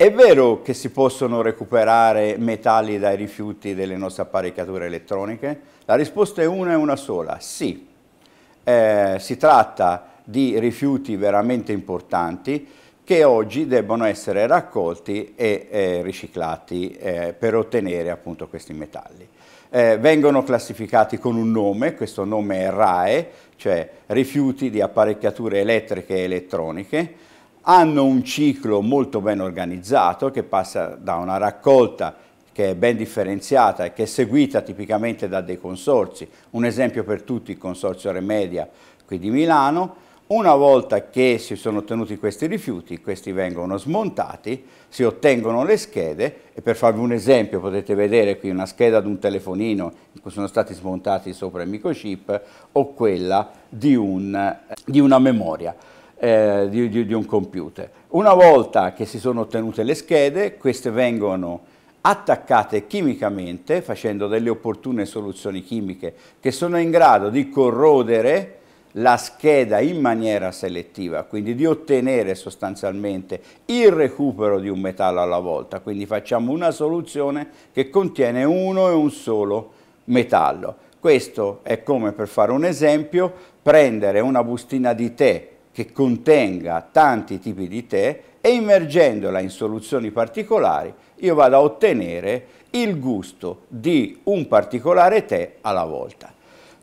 È vero che si possono recuperare metalli dai rifiuti delle nostre apparecchiature elettroniche? La risposta è una e una sola, sì. Eh, si tratta di rifiuti veramente importanti che oggi debbono essere raccolti e eh, riciclati eh, per ottenere appunto questi metalli. Eh, vengono classificati con un nome, questo nome è RAE, cioè rifiuti di apparecchiature elettriche e elettroniche, hanno un ciclo molto ben organizzato che passa da una raccolta che è ben differenziata e che è seguita tipicamente da dei consorzi, un esempio per tutti il consorzio Remedia qui di Milano, una volta che si sono ottenuti questi rifiuti, questi vengono smontati, si ottengono le schede e per farvi un esempio potete vedere qui una scheda di un telefonino in cui sono stati smontati sopra il microchip o quella di, un, di una memoria eh, di, di, di un computer. Una volta che si sono ottenute le schede, queste vengono attaccate chimicamente facendo delle opportune soluzioni chimiche che sono in grado di corrodere la scheda in maniera selettiva, quindi di ottenere sostanzialmente il recupero di un metallo alla volta, quindi facciamo una soluzione che contiene uno e un solo metallo. Questo è come, per fare un esempio, prendere una bustina di tè che contenga tanti tipi di tè e immergendola in soluzioni particolari io vado a ottenere il gusto di un particolare tè alla volta.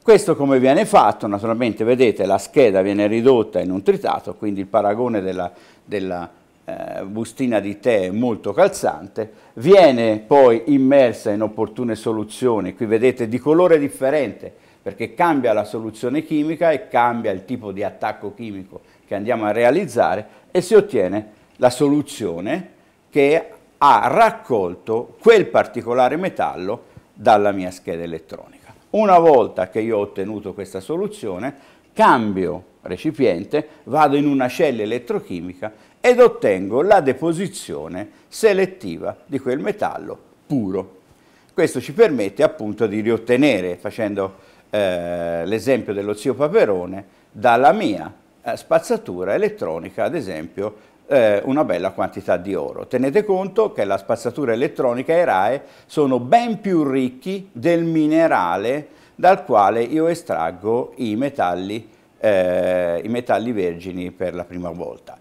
Questo come viene fatto? Naturalmente vedete la scheda viene ridotta in un tritato, quindi il paragone della, della eh, bustina di tè è molto calzante, viene poi immersa in opportune soluzioni, qui vedete di colore differente, perché cambia la soluzione chimica e cambia il tipo di attacco chimico che andiamo a realizzare e si ottiene la soluzione che ha raccolto quel particolare metallo dalla mia scheda elettronica. Una volta che io ho ottenuto questa soluzione, cambio recipiente, vado in una cella elettrochimica ed ottengo la deposizione selettiva di quel metallo puro. Questo ci permette appunto di riottenere, facendo eh, l'esempio dello zio Paperone, dalla mia eh, spazzatura elettronica, ad esempio, eh, una bella quantità di oro. Tenete conto che la spazzatura elettronica e RAE sono ben più ricchi del minerale dal quale io estraggo i metalli, eh, i metalli vergini per la prima volta.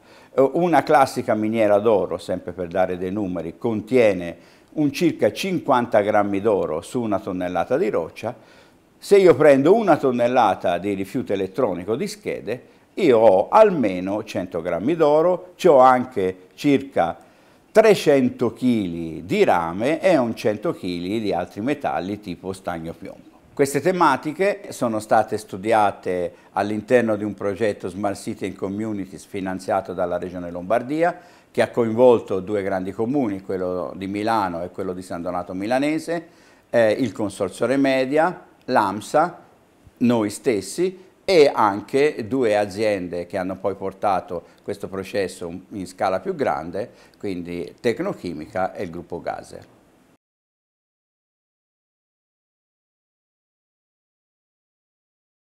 Una classica miniera d'oro, sempre per dare dei numeri, contiene un circa 50 grammi d'oro su una tonnellata di roccia, se io prendo una tonnellata di rifiuto elettronico di schede, io ho almeno 100 grammi d'oro, ho anche circa 300 kg di rame e un 100 kg di altri metalli tipo stagno piombo. Queste tematiche sono state studiate all'interno di un progetto Smart City and Communities finanziato dalla Regione Lombardia che ha coinvolto due grandi comuni, quello di Milano e quello di San Donato Milanese, eh, il Consorzio Remedia, l'AMSA, noi stessi e anche due aziende che hanno poi portato questo processo in scala più grande, quindi Tecnochimica e il gruppo Gaser.